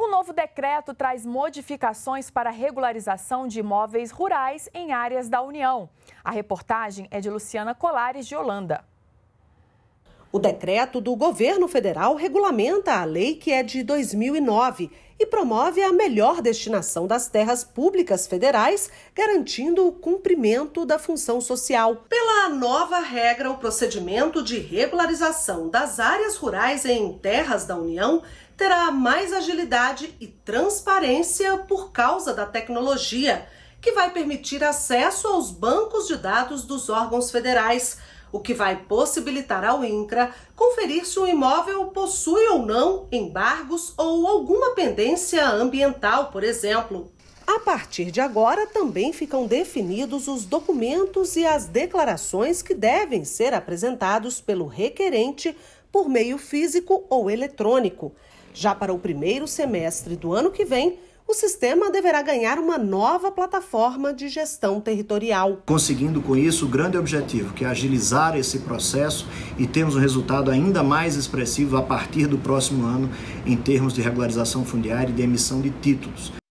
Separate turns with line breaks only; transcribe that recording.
O novo decreto traz modificações para regularização de imóveis rurais em áreas da União. A reportagem é de Luciana Colares de Holanda.
O decreto do governo federal regulamenta a lei que é de 2009 e promove a melhor destinação das terras públicas federais, garantindo o cumprimento da função social. Pela nova regra, o procedimento de regularização das áreas rurais em terras da União terá mais agilidade e transparência por causa da tecnologia, que vai permitir acesso aos bancos de dados dos órgãos federais o que vai possibilitar ao INCRA conferir se o imóvel possui ou não embargos ou alguma pendência ambiental, por exemplo. A partir de agora, também ficam definidos os documentos e as declarações que devem ser apresentados pelo requerente por meio físico ou eletrônico. Já para o primeiro semestre do ano que vem, o sistema deverá ganhar uma nova plataforma de gestão territorial.
Conseguindo com isso o grande objetivo, que é agilizar esse processo e termos um resultado ainda mais expressivo a partir do próximo ano em termos de regularização fundiária e de emissão de títulos.